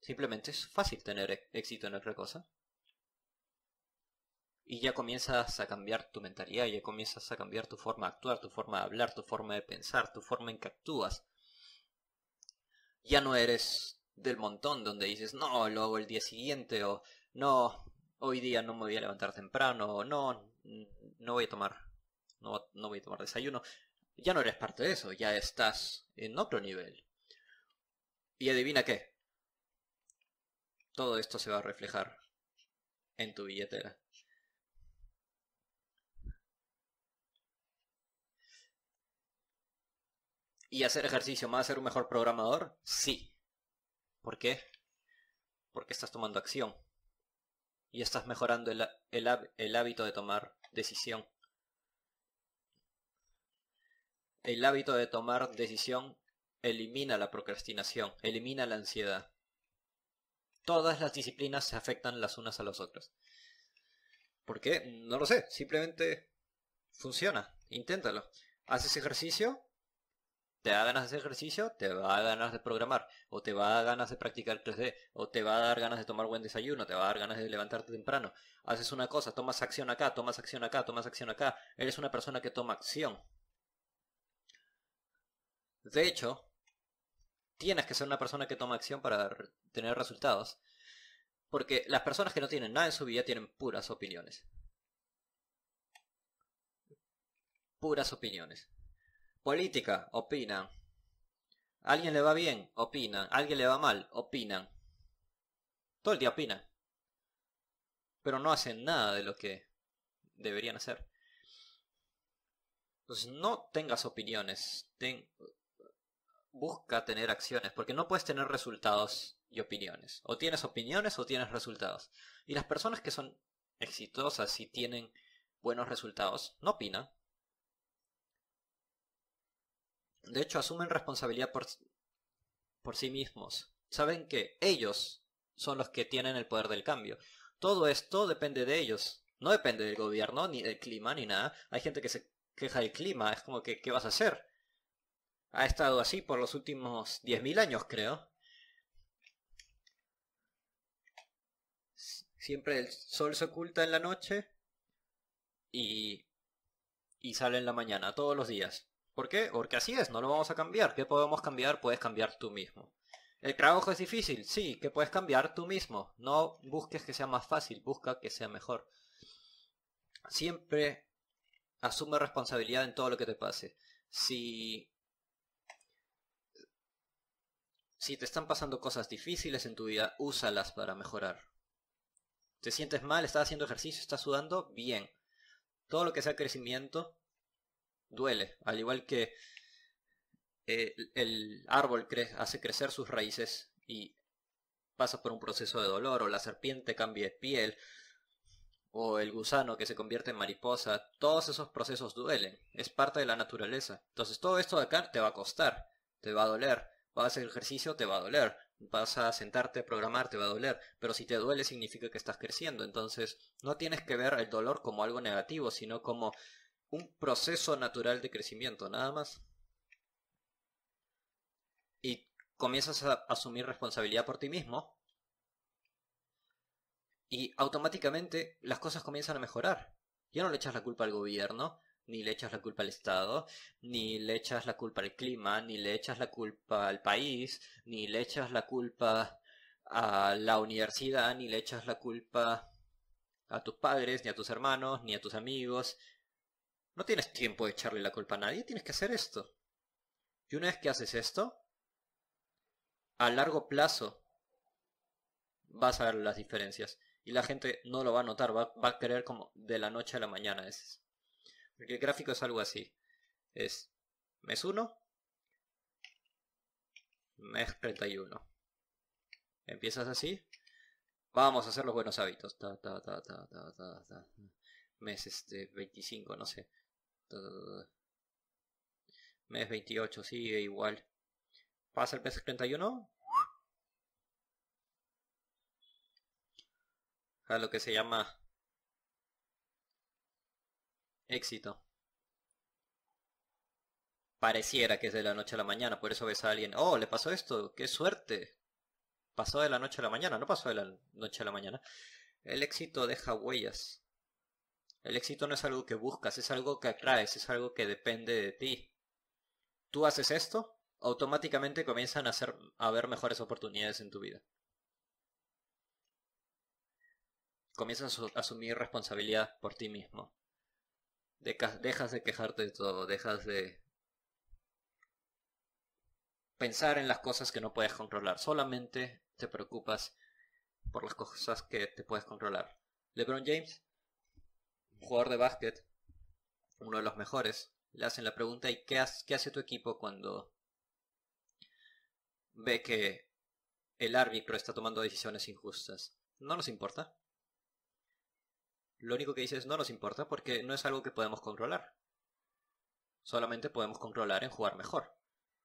simplemente es fácil tener e-, éxito en otra cosa. Y ya comienzas a cambiar tu mentalidad, ya comienzas a cambiar tu forma de actuar, tu forma de hablar, tu forma de pensar, tu forma en que actúas. Ya no eres del montón donde dices, no, lo hago el día siguiente o no, hoy día no me voy a levantar temprano o no, no voy a tomar, no, no voy a tomar desayuno. Ya no eres parte de eso, ya estás en otro nivel. Y adivina qué. Todo esto se va a reflejar en tu billetera. ¿Y hacer ejercicio más ser un mejor programador? Sí. ¿Por qué? Porque estás tomando acción. Y estás mejorando el, hábito de tomar decisión. El hábito de tomar decisión elimina la procrastinación, elimina la ansiedad. Todas las disciplinas se afectan las unas a las otras. ¿Por qué? No lo sé, simplemente funciona, inténtalo. ¿Haces ejercicio? te da ganas de hacer ejercicio, te va a dar ganas de programar, o te va a dar ganas de practicar 3D, o te va a dar ganas de tomar buen desayuno, te va a dar ganas de levantarte temprano. Haces una cosa, tomas acción acá, tomas acción acá, tomas acción acá. Eres una persona que toma acción. De hecho, tienes que ser una persona que toma acción para tener resultados. Porque las personas que no tienen nada en su vida tienen puras opiniones. Puras opiniones. Política, opinan. Alguien le va bien, opinan. Alguien le va mal, opinan. Todo el día opinan. Pero no hacen nada de lo que deberían hacer. Entonces no tengas opiniones. Busca tener acciones. Porque no puedes tener resultados y opiniones. O tienes opiniones o tienes resultados. Y las personas que son exitosas y tienen buenos resultados no opinan. De hecho, asumen responsabilidad por, por sí mismos. Saben que ellos son los que tienen el poder del cambio. Todo esto depende de ellos. No depende del gobierno, ni del clima, ni nada. Hay gente que se queja del clima. Es como que, ¿qué vas a hacer? Ha estado así por los últimos 10.000 años, creo. Siempre el sol se oculta en la noche y, y sale en la mañana, todos los días. ¿Por qué? Porque así es, no lo vamos a cambiar. ¿Qué podemos cambiar? Puedes cambiar tú mismo. ¿El trabajo es difícil? Sí, que puedes cambiar tú mismo. No busques que sea más fácil, busca que sea mejor. Siempre asume responsabilidad en todo lo que te pase. Si si te están pasando cosas difíciles en tu vida, úsalas para mejorar. ¿Te sientes mal? ¿Estás haciendo ejercicio? ¿Estás sudando? Bien. Todo lo que sea crecimiento duele, al igual que eh, el árbol hace crecer sus raíces y pasa por un proceso de dolor, o la serpiente cambia de piel, o el gusano que se convierte en mariposa, todos esos procesos duelen, es parte de la naturaleza. Entonces todo esto de acá te va a costar, te va a doler, vas a hacer ejercicio, te va a doler, vas a sentarte a programar, te va a doler, pero si te duele significa que estás creciendo, entonces no tienes que ver el dolor como algo negativo, sino como un proceso natural de crecimiento, nada más. Y comienzas a asumir responsabilidad por ti mismo. Y automáticamente las cosas comienzan a mejorar. Ya no le echas la culpa al gobierno, ni le echas la culpa al Estado, ni le echas la culpa al clima, ni le echas la culpa al país, ni le echas la culpa a la universidad, ni le echas la culpa a tus padres, ni a tus hermanos, ni a tus amigos, no tienes tiempo de echarle la culpa a nadie, tienes que hacer esto. Y una vez que haces esto, a largo plazo vas a ver las diferencias. Y la gente no lo va a notar, va, a creer como de la noche a la mañana es. Porque el gráfico es algo así. Es mes 1, mes 31. Empiezas así. Vamos a hacer los buenos hábitos. mes 25, este, no sé. Este, mes 28, sigue igual. Pasa el mes 31. A lo que se llama éxito. Pareciera que es de la noche a la mañana, por eso ves a alguien, oh, le pasó esto, qué suerte. Pasó de la noche a la mañana, no pasó de la noche a la mañana. El éxito deja huellas. El éxito no es algo que buscas, es algo que atraes, es algo que depende de ti. Tú haces esto, automáticamente comienzan a, hacer, a ver mejores oportunidades en tu vida. Comienzas a asumir responsabilidad por ti mismo. Dejas de quejarte de todo, dejas de pensar en las cosas que no puedes controlar. Solamente te preocupas por las cosas que te puedes controlar. LeBron James jugador de básquet, uno de los mejores, le hacen la pregunta ¿y qué, hace, tu equipo cuando ve que el árbitro está tomando decisiones injustas? No nos importa. Lo único que dices es no nos importa porque no es algo que podemos controlar. Solamente podemos controlar en jugar mejor.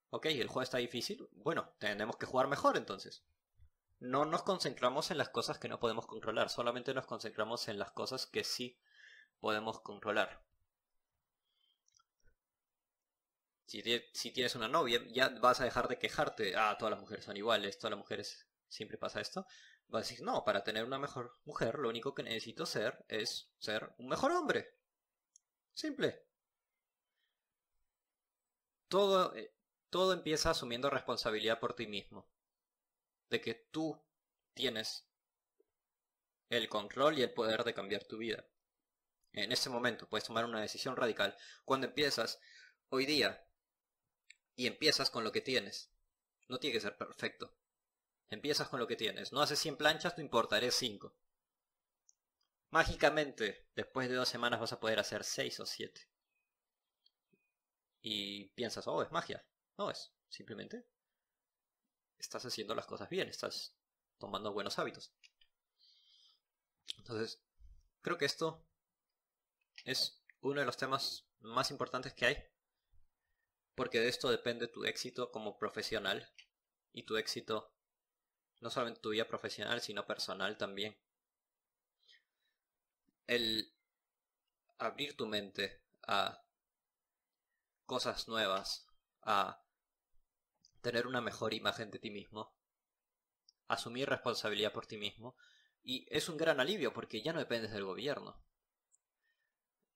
Ok, el juego está difícil. Bueno, tenemos que jugar mejor entonces. No nos concentramos en las cosas que no podemos controlar, solamente nos concentramos en las cosas que sí podemos controlar. Si, tienes una novia, ya vas a dejar de quejarte, ah, todas las mujeres son iguales, todas las mujeres siempre pasa esto. Vas a decir, no, para tener una mejor mujer, lo único que necesito ser es ser un mejor hombre. Simple. Todo, eh, todo empieza asumiendo responsabilidad por ti mismo. De que tú tienes el control y el poder de cambiar tu vida en ese momento puedes tomar una decisión radical cuando empiezas hoy día y empiezas con lo que tienes. No tiene que ser perfecto. Empiezas con lo que tienes. No haces 100 planchas, no importa, haré 5. Mágicamente, después de dos semanas vas a poder hacer 6 o 7. Y piensas, oh, es magia. No es, simplemente estás haciendo las cosas bien, estás tomando buenos hábitos. Entonces, creo que esto es uno de los temas más importantes que hay, porque de esto depende tu éxito como profesional y tu éxito no solamente tu vida profesional, sino personal también. El abrir tu mente a cosas nuevas, a tener una mejor imagen de ti mismo, asumir responsabilidad por ti mismo, y es un gran alivio porque ya no dependes del gobierno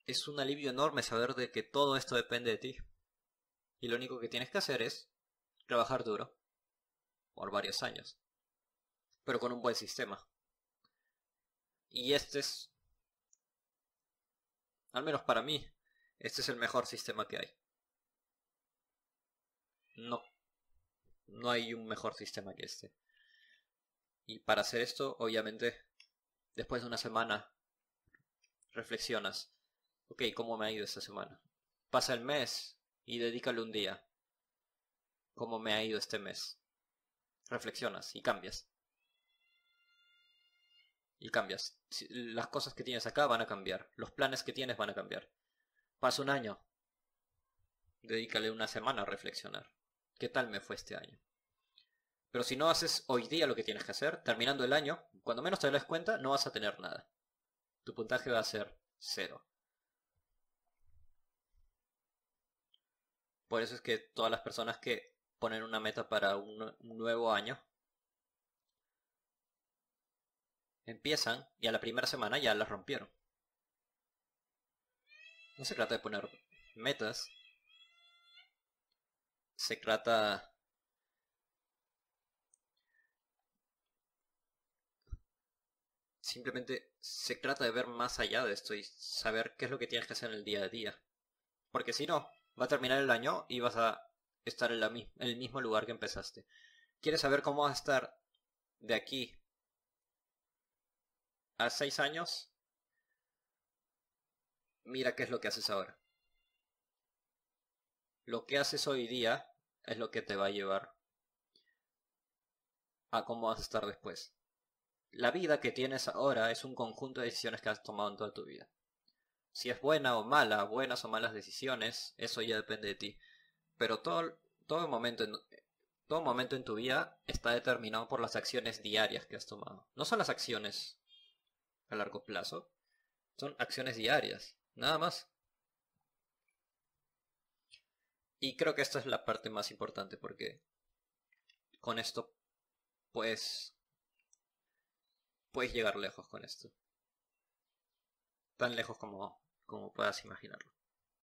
es un alivio enorme saber de que todo esto depende de ti. Y lo único que tienes que hacer es trabajar duro por varios años, pero con un buen sistema. Y este es, al menos para mí, este es el mejor sistema que hay. No, no hay un mejor sistema que este. Y para hacer esto, obviamente, después de una semana, reflexionas ok, ¿cómo me ha ido esta semana? Pasa el mes y dedícale un día. ¿Cómo me ha ido este mes? Reflexionas y cambias. Y cambias. Las cosas que tienes acá van a cambiar. Los planes que tienes van a cambiar. Pasa un año. Dedícale una semana a reflexionar. ¿Qué tal me fue este año? Pero si no haces hoy día lo que tienes que hacer, terminando el año, cuando menos te das cuenta, no vas a tener nada. Tu puntaje va a ser cero. Por eso es que todas las personas que ponen una meta para un, nuevo año empiezan y a la primera semana ya las rompieron. No se trata de poner metas. Se trata... Simplemente se trata de ver más allá de esto y saber qué es lo que tienes que hacer en el día a día. Porque si no, va a terminar el año y vas a estar en, el mismo lugar que empezaste. ¿Quieres saber cómo vas a estar de aquí a seis años? Mira qué es lo que haces ahora. Lo que haces hoy día es lo que te va a llevar a cómo vas a estar después. La vida que tienes ahora es un conjunto de decisiones que has tomado en toda tu vida. Si es buena o mala, buenas o malas decisiones, eso ya depende de ti. Pero todo, todo, momento, en, todo momento en tu vida está determinado por las acciones diarias que has tomado. No son las acciones a largo plazo, son acciones diarias, nada más. Y creo que esta es la parte más importante porque con esto pues puedes llegar lejos con esto. Tan lejos como como puedas imaginarlo.